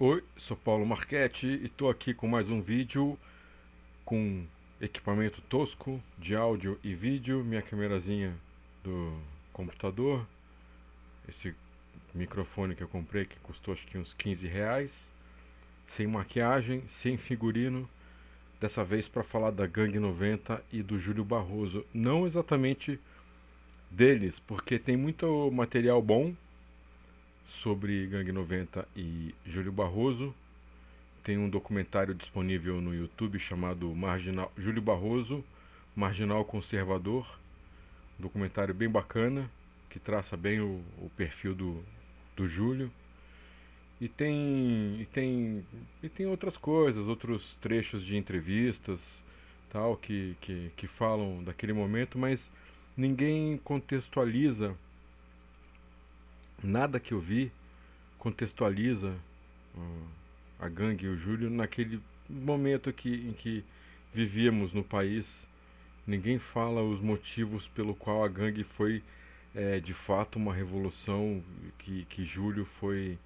Oi, sou Paulo Marchetti e estou aqui com mais um vídeo com equipamento tosco de áudio e vídeo, minha câmerazinha do computador, esse microfone que eu comprei que custou acho que uns 15 reais, sem maquiagem, sem figurino, dessa vez para falar da Gangue 90 e do Júlio Barroso, não exatamente deles, porque tem muito material bom sobre Gangue 90 e Júlio Barroso. Tem um documentário disponível no YouTube chamado Marginal Júlio Barroso, Marginal Conservador. Um documentário bem bacana, que traça bem o, o perfil do, do Júlio. E tem, e tem e tem outras coisas, outros trechos de entrevistas, tal que, que, que falam daquele momento, mas ninguém contextualiza nada que eu vi contextualiza uh, a gangue e o Júlio naquele momento que, em que vivíamos no país. Ninguém fala os motivos pelo qual a gangue foi é, de fato uma revolução, que, que Júlio foi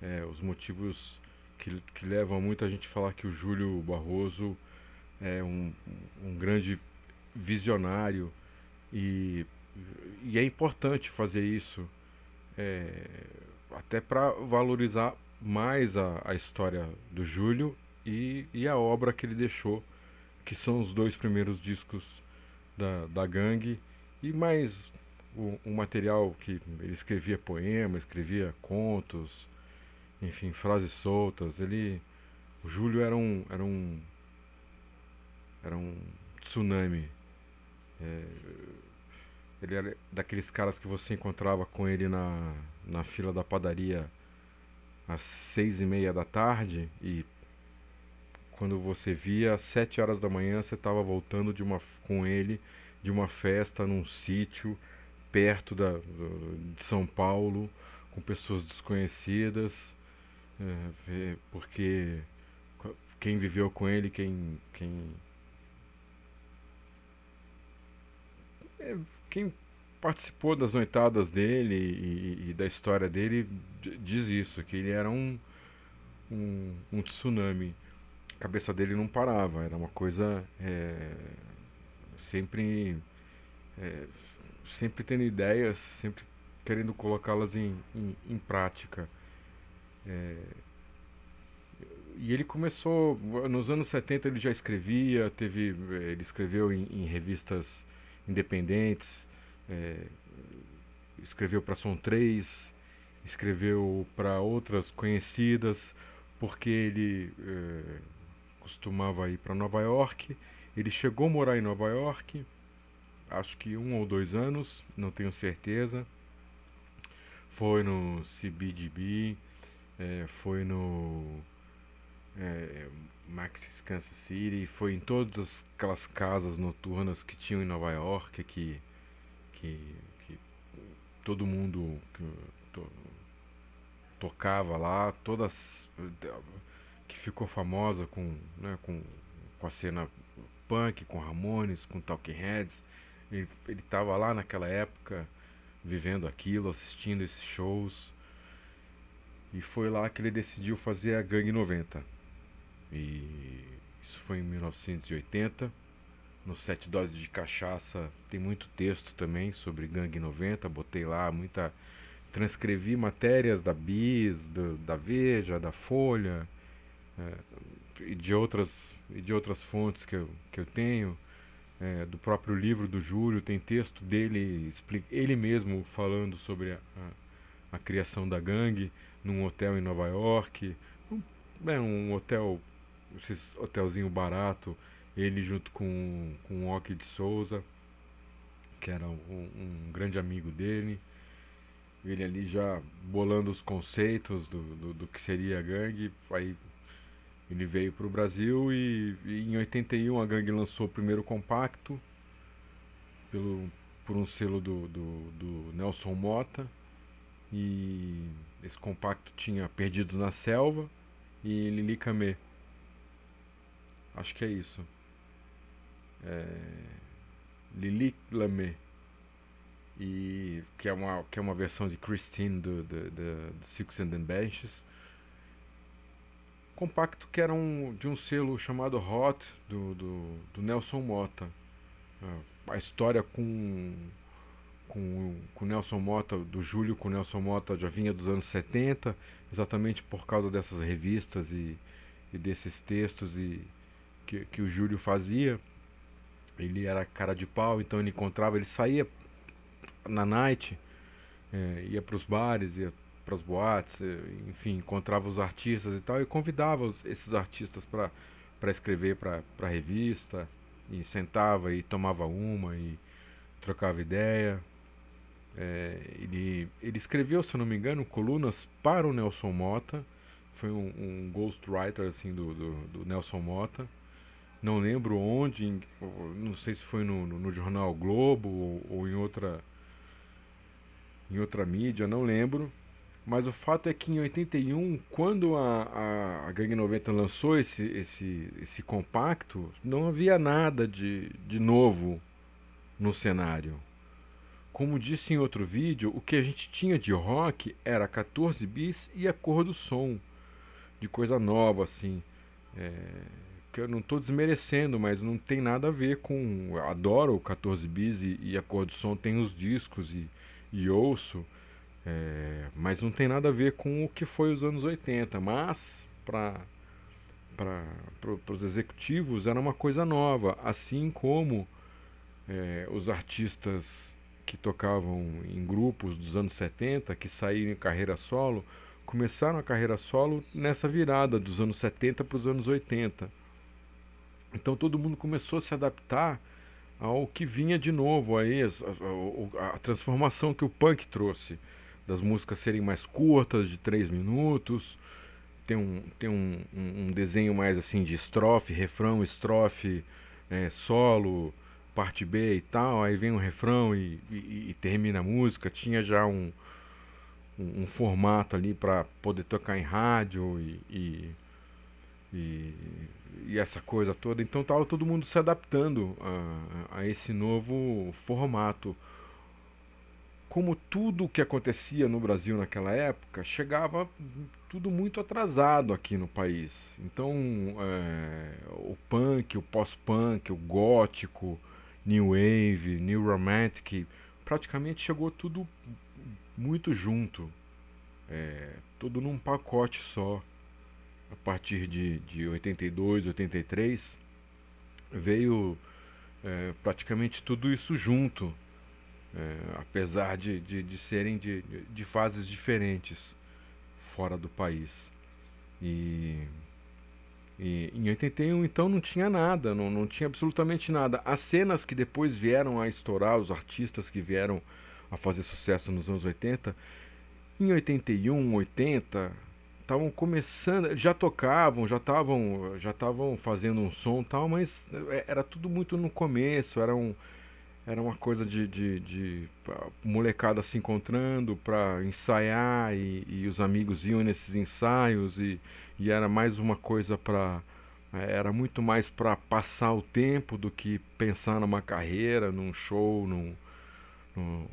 é, os motivos que, que levam muita gente a falar que o Júlio Barroso é um, um grande visionário e, e é importante fazer isso é, até para valorizar mais a, a, história do Júlio e, e, a obra que ele deixou, que são os dois primeiros discos da, da gangue, e mais o, um material que ele escrevia poemas, escrevia contos, enfim, frases soltas. Ele, o Júlio era um, era um, era um tsunami. É, ele era daqueles caras que você encontrava com ele na, na fila da padaria às seis e meia da tarde e quando você via às sete horas da manhã você estava voltando de uma com ele de uma festa num sítio perto da, de São Paulo com pessoas desconhecidas é, porque quem viveu com ele quem quem é, quem participou das noitadas dele e, e da história dele diz isso, que ele era um, um, um, tsunami. A cabeça dele não parava, era uma coisa é, sempre, é, sempre tendo ideias, sempre querendo colocá-las em, em, em, prática. É, e ele começou nos anos 70 ele já escrevia teve é, ele escreveu em, em revistas independentes, é, escreveu para Som 3, escreveu para outras conhecidas, porque ele é, costumava ir para Nova York. Ele chegou a morar em Nova York, acho que um ou dois anos, não tenho certeza. Foi no CBGB, é, foi no é, Maxis Kansas City, foi em todas aquelas casas noturnas que tinham em Nova York, que, que, que todo mundo que, to, tocava lá, todas que ficou famosa com, né, com, com a cena punk, com Ramones, com Talking Heads. Ele estava lá naquela época, vivendo aquilo, assistindo esses shows. E foi lá que ele decidiu fazer a Gangue 90. E isso foi em 1980. No Sete Doses de Cachaça tem muito texto também sobre Gangue 90. Botei lá muita. Transcrevi matérias da Bis, do, da Veja, da Folha é, e de outras, e de outras fontes que eu, que eu tenho. É, do próprio livro do Júlio, tem texto dele, ele mesmo falando sobre a, a, a criação da gangue num hotel em Nova York. Um, é um hotel esses hotelzinho barato, ele junto com, com o Ock de Souza, que era um, um, grande amigo dele. Ele ali já bolando os conceitos do, do, do que seria a gangue. Aí ele veio para o Brasil e, e, em 81 a gangue lançou o primeiro compacto pelo, por um selo do, do, do Nelson Mota. E esse compacto tinha Perdidos na Selva e Lili Camê. Acho que é isso. É, Lili Lamé. E que é uma que é uma versão de Christine do, do, do, do Six and the Benches. Compacto que era um, de um selo chamado Hot do, do, do Nelson Mota. A história com com, com Nelson Mota, do Júlio com Nelson Mota, já vinha dos anos 70, exatamente por causa dessas revistas e, e desses textos e, que, que o Júlio fazia. Ele era cara de pau, então ele encontrava, ele saía na night, é, ia para os bares, ia para as boates, é, enfim, encontrava os artistas e tal, e convidava os, esses artistas para escrever para revista, e sentava e tomava uma e trocava ideia. É, ele, ele escreveu, se eu não me engano, colunas para o Nelson Mota. Foi um, um ghostwriter assim, do, do, do Nelson Mota não lembro onde, em, não sei se foi no, no, no jornal Globo ou, ou, em outra em outra mídia, não lembro. Mas o fato é que em 81, quando a, a, a Gangue 90 lançou esse, esse, esse compacto, não havia nada de, de novo no cenário. Como disse em outro vídeo, o que a gente tinha de rock era 14 bis e a cor do som, de coisa nova assim. É que eu não estou desmerecendo, mas não tem nada a ver com. Eu adoro o 14 bis e, e a cor do som tem os discos e, e ouço, é, mas não tem nada a ver com o que foi os anos 80. Mas para para pro, os executivos era uma coisa nova, assim como é, os artistas que tocavam em grupos dos anos 70, que saíram em carreira solo, começaram a carreira solo nessa virada dos anos 70 para os anos 80. Então todo mundo começou a se adaptar ao que vinha de novo, a, a, a, a transformação que o punk trouxe, das músicas serem mais curtas, de três minutos, ter um, ter um, um, um desenho mais assim de estrofe, refrão, estrofe, é, solo, parte B e tal, aí vem um refrão e, e, e termina a música, tinha já um, um, um formato ali para poder tocar em rádio e, e e essa coisa toda. Então estava todo mundo se adaptando a, a, esse novo formato. Como tudo o que acontecia no Brasil naquela época chegava tudo muito atrasado aqui no país. Então é, o punk, o pós-punk, o gótico, new wave, new romantic, praticamente chegou tudo muito junto, é, tudo num pacote só a partir de, de 82, 83, veio é, praticamente tudo isso junto, é, apesar de, de, de serem de, de fases diferentes fora do país. E, e em 81 então não tinha nada, não, não tinha absolutamente nada. As cenas que depois vieram a estourar, os artistas que vieram a fazer sucesso nos anos 80, em 81, 80, estavam começando, já tocavam, já estavam já estavam fazendo um som tal, mas é, era tudo muito no começo, era, um, era uma coisa de, de, de molecada se encontrando para ensaiar e, e, os amigos iam nesses ensaios e, e era mais uma coisa para é, era muito mais para passar o tempo do que pensar numa carreira, num show, num, num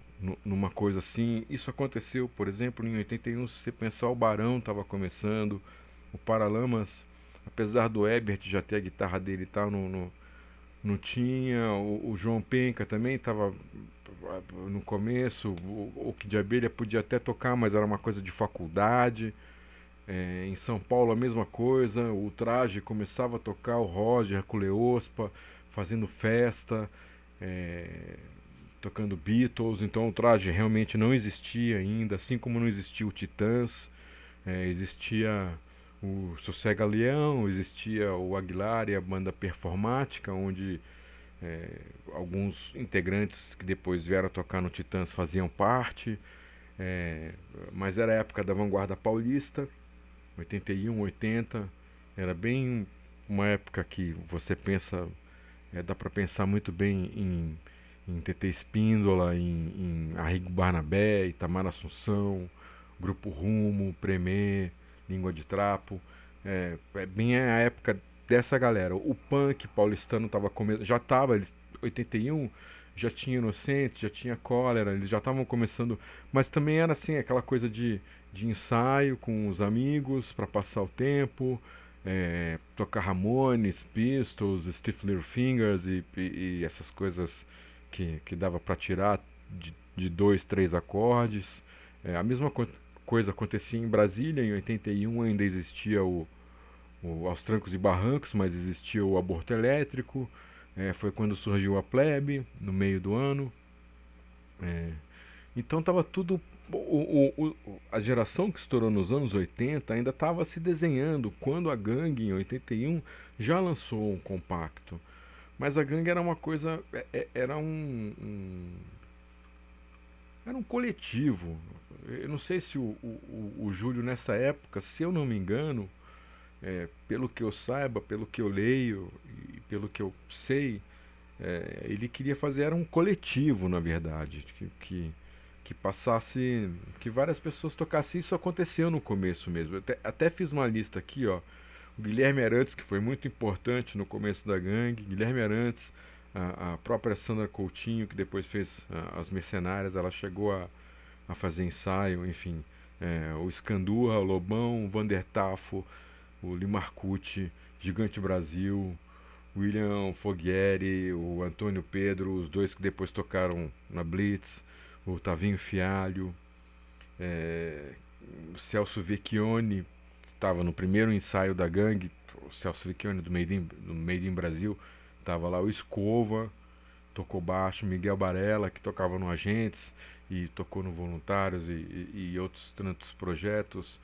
numa coisa assim. Isso aconteceu, por exemplo, em 81, se você pensar, o Barão estava começando, o Paralamas, apesar do Ebert já ter a guitarra dele e tal, não, não tinha. O, o, João Penca também estava no começo, o, o que de abelha podia até tocar, mas era uma coisa de faculdade. É, em São Paulo a mesma coisa, o traje começava a tocar, o Roger, com o Leospa, fazendo festa. É, tocando Beatles, então o traje realmente não existia ainda, assim como não existia o Titãs, é, existia o Sossega Leão, existia o Aguilar e a banda performática, onde é, alguns integrantes que depois vieram tocar no Titãs faziam parte, é, mas era a época da vanguarda paulista, 81, 80, era bem uma época que você pensa, é, dá para pensar muito bem em em TT Espíndola, em, em Arrigo Barnabé, Itamar Assunção, Grupo Rumo, Premer, Língua de Trapo. É, é, bem a época dessa galera. O punk paulistano tava Já estava eles. 81, já tinha Inocente, já tinha Cólera, eles já estavam começando. Mas também era assim, aquela coisa de, de ensaio com os amigos para passar o tempo. É, tocar Ramones, Pistols, Stiff Little Fingers e, e, e essas coisas que, que dava para tirar de, de, dois, três acordes. É, a mesma co coisa acontecia em Brasília, em 81 ainda existia o, o, aos trancos e barrancos, mas existia o aborto elétrico. É, foi quando surgiu a plebe, no meio do ano. É, então estava tudo. O, o, a geração que estourou nos anos 80 ainda estava se desenhando quando a gangue, em 81, já lançou um compacto. Mas a gangue era uma coisa. É, é, era um. um era um coletivo. Eu não sei se o, o, o, Júlio, nessa época, se eu não me engano, é, pelo que eu saiba, pelo que eu leio e pelo que eu sei, é, ele queria fazer era um coletivo, na verdade. que, que que passasse, que várias pessoas tocassem. Isso aconteceu no começo mesmo. Eu até, até fiz uma lista aqui, ó. Guilherme Arantes, que foi muito importante no começo da gangue, Guilherme Arantes, a, a própria Sandra Coutinho, que depois fez a, As Mercenárias, ela chegou a, a fazer ensaio, enfim, é, o Escandurra, o Lobão, o Vandertafo, o Limarcucci, Gigante Brasil, William Foghieri, o Antônio Pedro, os dois que depois tocaram na Blitz, o Tavinho Fialho, é, o Celso Vecchione, estava no primeiro ensaio da gangue, o Celso Licchione do Made in, do Made in Brasil, estava lá o Escova, tocou baixo, Miguel Barella, que tocava no Agentes e tocou no Voluntários e, e, e outros tantos projetos.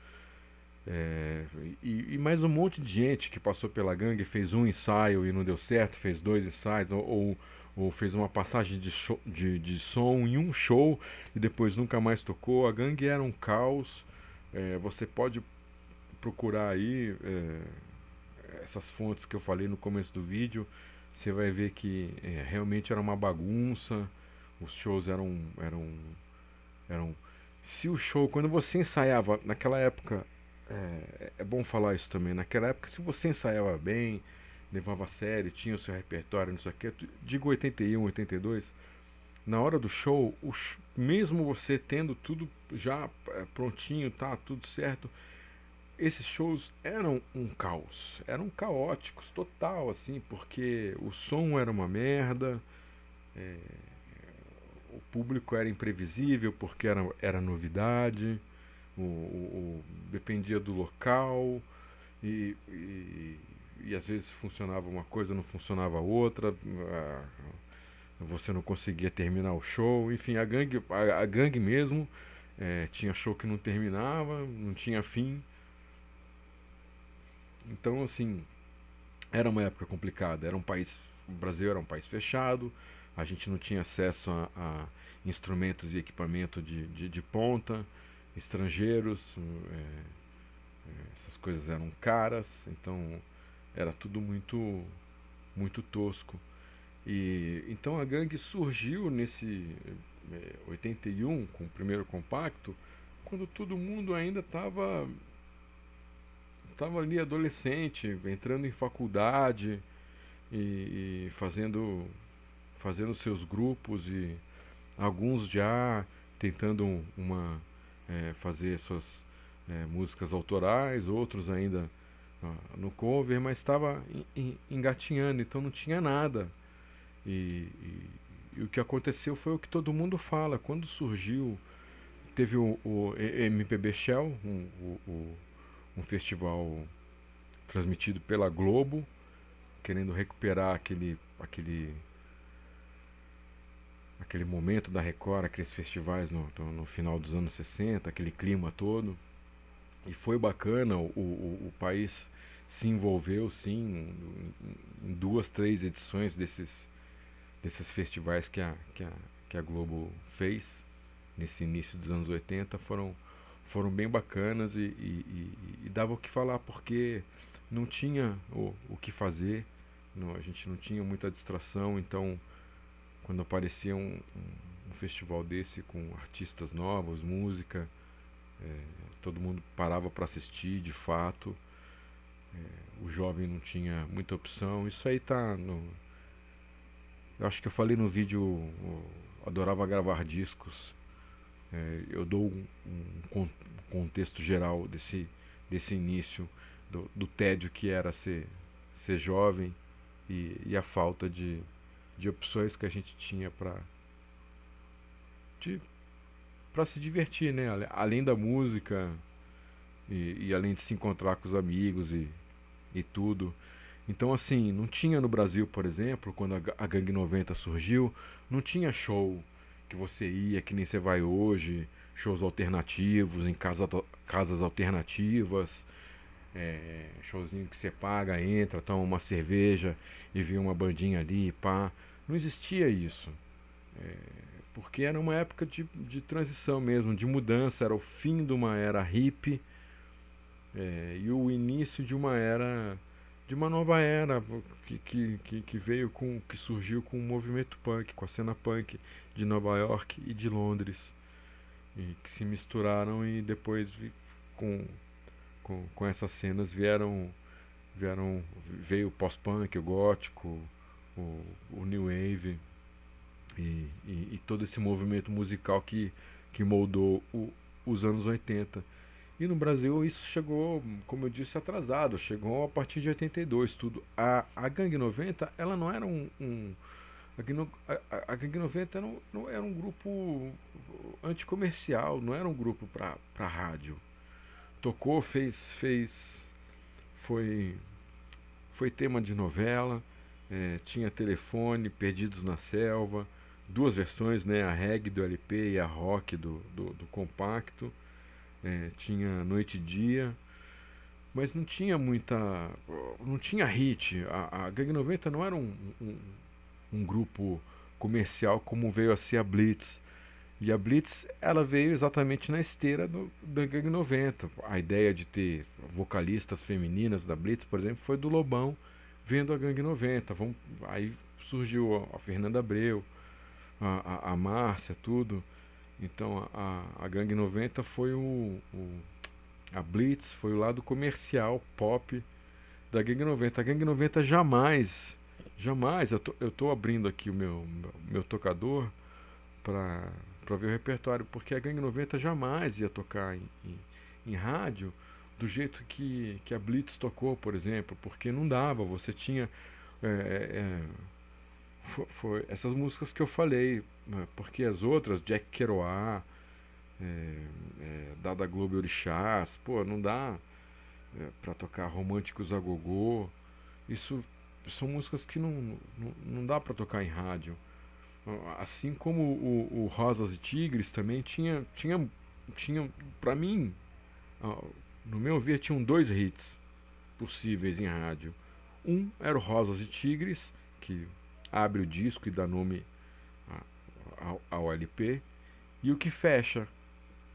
É, e, e, mais um monte de gente que passou pela gangue, fez um ensaio e não deu certo, fez dois ensaios, ou, ou, ou fez uma passagem de, show, de, de, som em um show e depois nunca mais tocou. A gangue era um caos. É, você pode procurar aí é, essas fontes que eu falei no começo do vídeo, você vai ver que é, realmente era uma bagunça. Os shows eram, eram, eram. Se o show, quando você ensaiava naquela época, é, é bom falar isso também. Naquela época, se você ensaiava bem, levava a sério, tinha o seu repertório, não sei o que, digo 81, 82, na hora do show, o, mesmo você tendo tudo já é, prontinho, tá, tudo certo, esses shows eram um caos, eram caóticos total, assim, porque o som era uma merda, é, o público era imprevisível porque era, era novidade, o, o, o dependia do local e, e, e, às vezes funcionava uma coisa, não funcionava outra. você não conseguia terminar o show, enfim, a gangue, a, a gangue mesmo é, tinha show que não terminava, não tinha fim. Então, assim, era uma época complicada. Era um país, o Brasil era um país fechado, a gente não tinha acesso a, a instrumentos e equipamento de, de, de ponta, estrangeiros, hum, é, é, essas coisas eram caras, então era tudo muito, muito tosco. E então a gangue surgiu nesse é, 81 com o primeiro compacto, quando todo mundo ainda estava estava ali adolescente, entrando em faculdade e, e fazendo, fazendo seus grupos e alguns já tentando uma é, fazer suas é, músicas autorais, outros ainda ah, no cover, mas estava engatinhando, então não tinha nada. E, e, e, o que aconteceu foi o que todo mundo fala. Quando surgiu, teve o, o MPB Shell, um, o, um festival transmitido pela Globo, querendo recuperar aquele aquele aquele momento da Record, aqueles festivais no, no final dos anos 60, aquele clima todo. E foi bacana, o, o, o país se envolveu sim em duas, três edições desses, desses festivais que a, que, a, que a Globo fez nesse início dos anos 80. Foram foram bem bacanas e, e, e, e dava o que falar, porque não tinha o, o que fazer, não, a gente não tinha muita distração, então quando aparecia um, um, um festival desse com artistas novos, música, é, todo mundo parava para assistir de fato, é, o jovem não tinha muita opção, isso aí tá no. Eu acho que eu falei no vídeo, eu adorava gravar discos, é, eu dou um, um, contexto geral desse, desse início, do, do tédio que era ser, ser jovem e, e a falta de, de opções que a gente tinha para para se divertir, né? Além da música e, e, além de se encontrar com os amigos e, e tudo. Então, assim, não tinha no Brasil, por exemplo, quando a, a Gangue 90 surgiu, não tinha show, que você ia, que nem você vai hoje, shows alternativos, em casa, casas alternativas, é, showzinho que você paga, entra, toma uma cerveja e vê uma bandinha ali e pá. Não existia isso. É, porque era uma época de, de transição mesmo, de mudança, era o fim de uma era hippie é, e o início de uma era de uma nova era que, que, que, veio com que surgiu com o movimento punk, com a cena punk de Nova York e de Londres, e que se misturaram e depois com, com, com essas cenas vieram vieram veio o pós-punk, o gótico, o, o new wave e, e, e, todo esse movimento musical que, que moldou o, os anos 80 e no Brasil isso chegou, como eu disse, atrasado, chegou a partir de 82, tudo. A, a Gangue 90, ela não era um... um a, a, a Gangue 90 era um, não era um grupo anticomercial, não era um grupo para rádio. Tocou, fez... fez foi, foi tema de novela, é, tinha telefone, Perdidos na Selva, duas versões, né, a reggae do LP e a rock do, do, do compacto é, tinha noite e dia, mas não tinha muita. não tinha hit. A, a Gang 90 não era um, um, um, grupo comercial como veio a ser a Blitz. E a Blitz ela veio exatamente na esteira do, da Gang 90. A ideia de ter vocalistas femininas da Blitz, por exemplo, foi do Lobão vendo a Gang 90. Vamos, aí surgiu a, a Fernanda Abreu, a, a, a Márcia, tudo. Então a, a Gangue 90 foi o, o, a Blitz, foi o lado comercial, pop da Gangue 90. A Gangue 90 jamais, jamais, eu tô, eu tô abrindo aqui o meu, meu tocador para ver o repertório, porque a Gangue 90 jamais ia tocar em, em, em rádio do jeito que, que a Blitz tocou, por exemplo, porque não dava, você tinha é, é, é foi, foi, essas músicas que eu falei, né, porque as outras, Jack Kerouac, é, é, Dada Globo Orixás, pô, não dá é, para tocar Românticos a Gogô, isso são músicas que não, não, não dá para tocar em rádio. Assim como o, o, Rosas e Tigres também tinha, tinha, tinha para mim, no meu ver, tinham dois hits possíveis em rádio. Um era o Rosas e Tigres, que abre o disco e dá nome ao, LP, e o que fecha,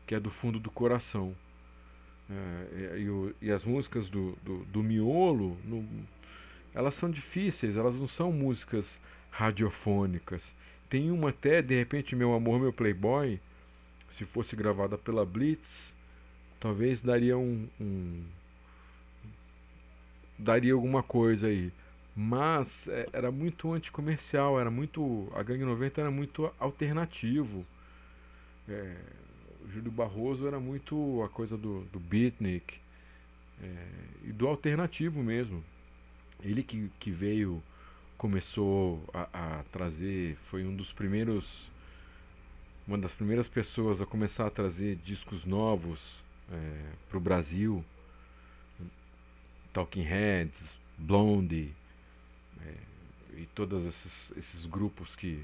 que é do fundo do coração. É, é e, e, as músicas do, do, do miolo, no, elas são difíceis, elas não são músicas radiofônicas. Tem uma até, de repente, Meu Amor, Meu Playboy, se fosse gravada pela Blitz, talvez daria um, um daria alguma coisa aí mas é, era muito anticomercial, era muito. A Gangue 90 era muito alternativo. É, Júlio Barroso era muito a coisa do, do beatnik é, e do alternativo mesmo. Ele que, que veio, começou a, a trazer, foi um dos primeiros. Uma das primeiras pessoas a começar a trazer discos novos é, para o Brasil. Talking Heads, Blondie, é, e todos esses, esses, grupos que,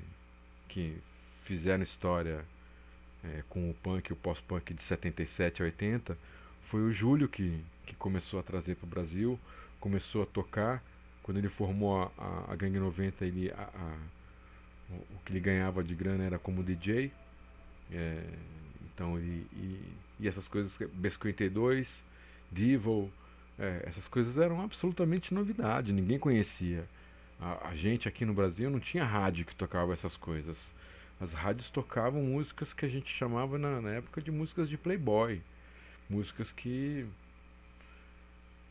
que fizeram história é, com o punk, o pós-punk de 77 a 80, foi o Júlio que, que começou a trazer para o Brasil, começou a tocar. Quando ele formou a, a, a Gangue 90, ele, a, a, o que ele ganhava de grana era como DJ. É, então ele, e, e essas coisas, B52, Devil, é, essas coisas eram absolutamente novidade, ninguém conhecia. A, a, gente aqui no Brasil não tinha rádio que tocava essas coisas. As rádios tocavam músicas que a gente chamava na, na época de músicas de playboy. Músicas que.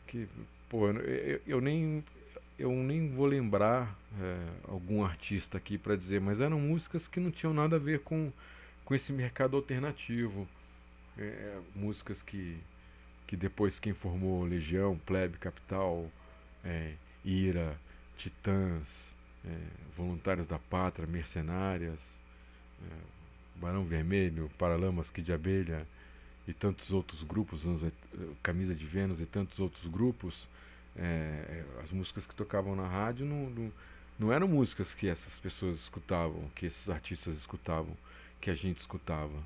que. pô, eu, eu nem. Eu nem vou lembrar é, algum artista aqui para dizer, mas eram músicas que não tinham nada a ver com, com esse mercado alternativo. É, músicas que, que depois quem formou Legião, Plebe, Capital, é, Ira, Titãs, é, Voluntários da Pátria, Mercenárias, é, Barão Vermelho, Paralamas, Kid de Abelha e tantos outros grupos, eh, Camisa de Vênus e tantos outros grupos, é, é, as músicas que tocavam na rádio não, não, não, eram músicas que essas pessoas escutavam, que esses artistas escutavam, que a gente escutava.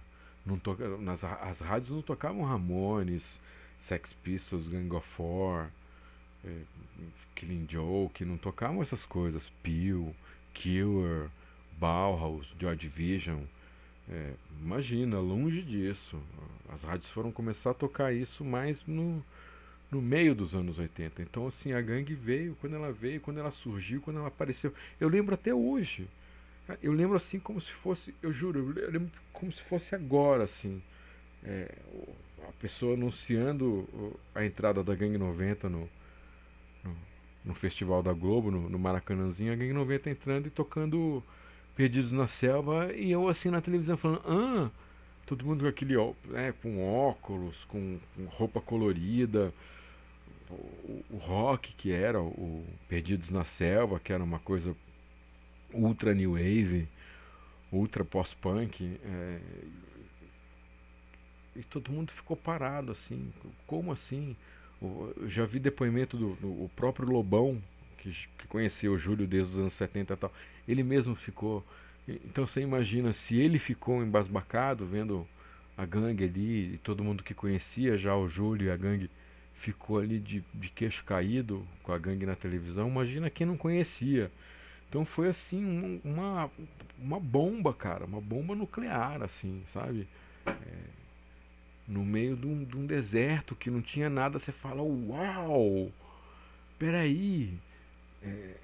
Não nas, as rádios não tocavam Ramones, Sex Pistols, Gang of Four, é, Killing Joke, não tocavam essas coisas, Peel, Cure, Bauhaus, Joy Division. É, imagina, longe disso. As rádios foram começar a tocar isso mais no, no meio dos anos 80. Então, assim, a gangue veio, quando ela veio, quando ela surgiu, quando ela apareceu. Eu lembro até hoje. Eu lembro assim como se fosse, eu juro, eu lembro como se fosse agora, assim. É, a pessoa anunciando a entrada da Gangue 90 no, no Festival da Globo, no, no Maracanãzinho, alguém em 90 tá entrando e tocando Perdidos na Selva, e eu assim na televisão falando, ah, todo mundo com aquele né, com óculos, com, com roupa colorida, o, o, rock que era, o Perdidos na Selva, que era uma coisa ultra new wave, ultra pós-punk. É, e todo mundo ficou parado assim, como assim? Eu já vi depoimento do, do o próprio Lobão, que, que conheceu o Júlio desde os anos 70 e tal. Ele mesmo ficou. Então você imagina se ele ficou embasbacado vendo a gangue ali, e todo mundo que conhecia já o Júlio e a gangue ficou ali de, de queixo caído com a gangue na televisão. Imagina quem não conhecia. Então foi assim uma, uma bomba, cara, uma bomba nuclear, assim, sabe? É, no meio de um, de um deserto que não tinha nada, você fala, uau! Peraí, é, é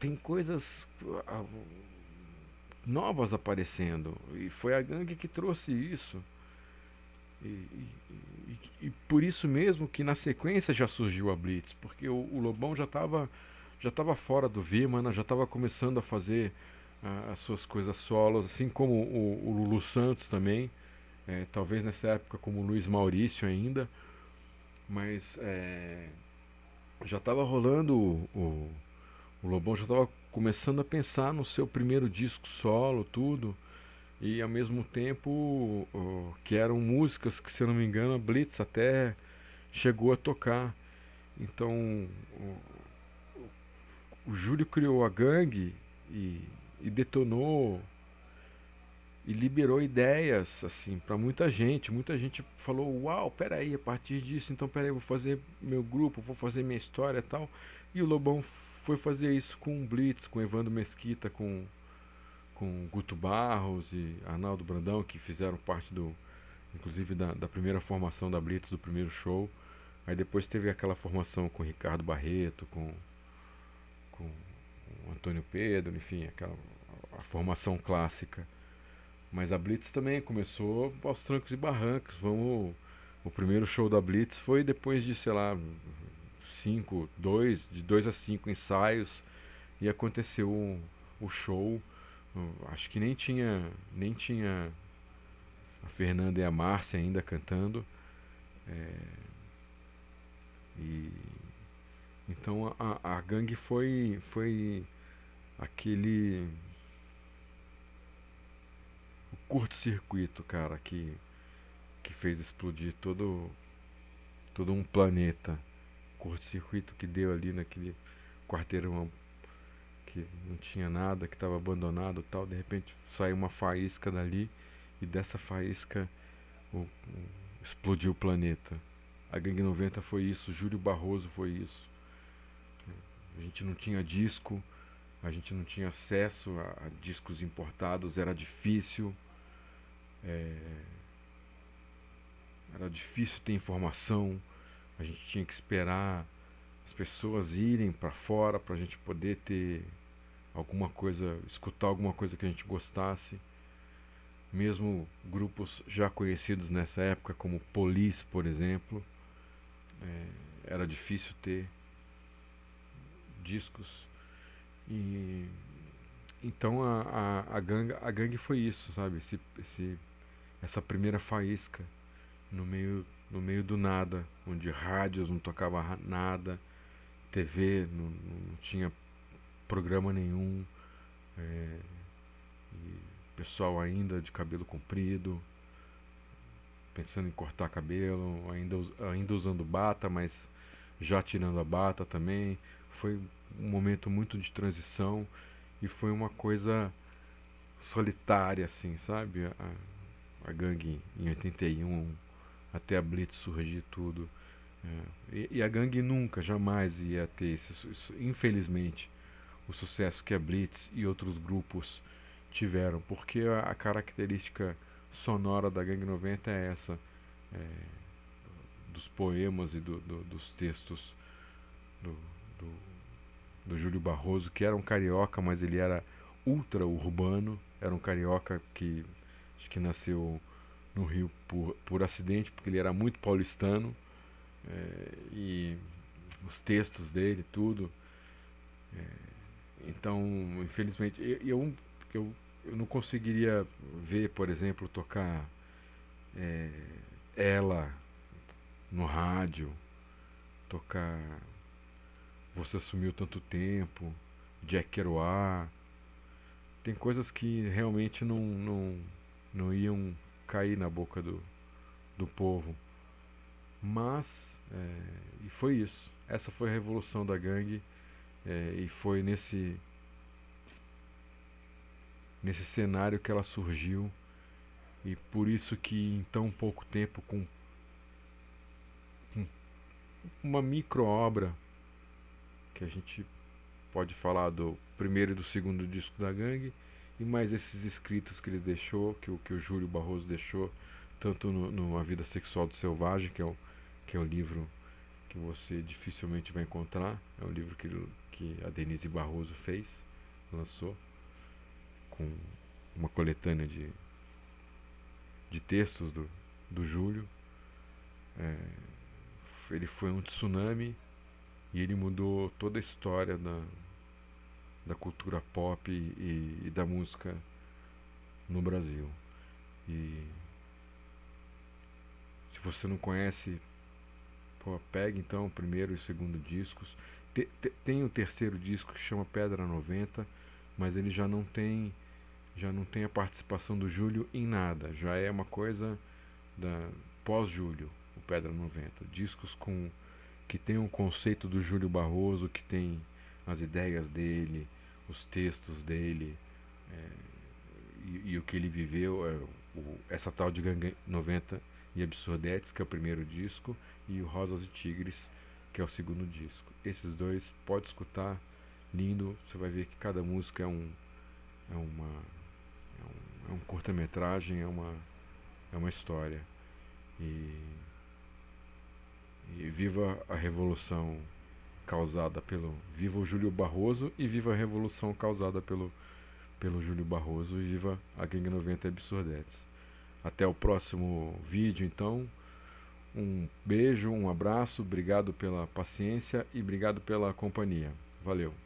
tem coisas ah, novas aparecendo. E foi a gangue que trouxe isso. E, e, e, e, por isso mesmo que na sequência já surgiu a Blitz, porque o, o Lobão já estava já tava fora do Vimana, já estava começando a fazer ah, as suas coisas solos, assim como o, o Lulu Santos também é, talvez nessa época como Luiz Maurício ainda, mas é, já estava rolando o, o, Lobão já estava começando a pensar no seu primeiro disco solo, tudo, e ao mesmo tempo o, que eram músicas que se eu não me engano a Blitz até chegou a tocar. Então o Júlio criou a gangue e, e detonou e liberou ideias assim para muita gente. Muita gente falou: "Uau, peraí, a partir disso, então peraí, vou fazer meu grupo, vou fazer minha história, tal". E o Lobão foi fazer isso com o Blitz, com Evandro Mesquita, com com Guto Barros e Arnaldo Brandão, que fizeram parte do inclusive da, da primeira formação da Blitz, do primeiro show. Aí depois teve aquela formação com Ricardo Barreto, com, com o Antônio Pedro, enfim, aquela a formação clássica. Mas a Blitz também começou aos trancos e barrancos. Vamos, o primeiro show da Blitz foi depois de, sei lá, cinco, dois, de dois a cinco ensaios e aconteceu o, o show. Acho que nem tinha, nem tinha a Fernanda e a Márcia ainda cantando. É, e então a, a gangue foi foi aquele curto-circuito, cara, que, que fez explodir todo, todo um planeta. Curto-circuito que deu ali naquele quarteirão que não tinha nada, que estava abandonado tal. De repente saiu uma faísca dali e dessa faísca o, o, explodiu o planeta. A Gangue 90 foi isso, Júlio Barroso foi isso. A gente não tinha disco, a gente não tinha acesso a, a discos importados, era difícil. É, era difícil ter informação, a gente tinha que esperar as pessoas irem para fora para a gente poder ter alguma coisa, escutar alguma coisa que a gente gostasse. Mesmo grupos já conhecidos nessa época, como Police, por exemplo, é, era difícil ter discos. E então a, a, a, gangue, a gangue foi isso, sabe? Esse, esse essa primeira faísca no meio, no meio do nada, onde rádios não tocava nada, TV não, não tinha programa nenhum, é, pessoal ainda de cabelo comprido, pensando em cortar cabelo, ainda, ainda usando bata, mas já tirando a bata também. Foi um momento muito de transição e foi uma coisa solitária, assim, sabe? A, a gangue em 81, até a Blitz surgir tudo. É, e, e, a gangue nunca, jamais ia ter, esse, infelizmente, o sucesso que a Blitz e outros grupos tiveram, porque a, a característica sonora da gangue 90 é essa, é, dos poemas e do, do, dos textos do, do Júlio Barroso, que era um carioca, mas ele era ultra urbano, era um carioca que que nasceu no Rio por, por acidente, porque ele era muito paulistano. É, e os textos dele, tudo. É, então, infelizmente, eu, eu, eu, não conseguiria ver, por exemplo, tocar é, ela no rádio, tocar Você Sumiu Tanto Tempo, Jack Kerouac. Tem coisas que realmente não, não não iam cair na boca do, do povo. Mas, é, e foi isso. Essa foi a revolução da gangue, é, e foi nesse, nesse cenário que ela surgiu, e por isso que em tão pouco tempo, com, com uma micro obra, que a gente pode falar do primeiro e do segundo disco da gangue, e mais esses escritos que eles deixou, que, o, que o Júlio Barroso deixou, tanto no, no A Vida Sexual do Selvagem, que é, o, que é o livro que você dificilmente vai encontrar, é o livro que, que a Denise Barroso fez, lançou, com uma coletânea de, de textos do, do Júlio. É, ele foi um tsunami e ele mudou toda a história da, da cultura pop e, e da música no Brasil. E se você não conhece, pô, pega então o primeiro e o segundo discos. tem o terceiro disco que chama Pedra 90, mas ele já não tem já não tem a participação do Júlio em nada. Já é uma coisa da pós-Júlio, o Pedra 90. Discos com que tem um conceito do Júlio Barroso, que tem as ideias dele, os textos dele é, e, e, o que ele viveu, é, o, essa tal de Gangue 90 e Absurdetes, que é o primeiro disco, e o Rosas e Tigres, que é o segundo disco. Esses dois, pode escutar, lindo, você vai ver que cada música é um é uma é um, é um curta-metragem, é uma é uma história. E, e viva a revolução causada pelo Viva o Júlio Barroso e Viva a Revolução causada pelo, pelo Júlio Barroso e Viva a Gangue 90 Absurdetes. Até o próximo vídeo, então. Um beijo, um abraço, obrigado pela paciência e obrigado pela companhia. Valeu!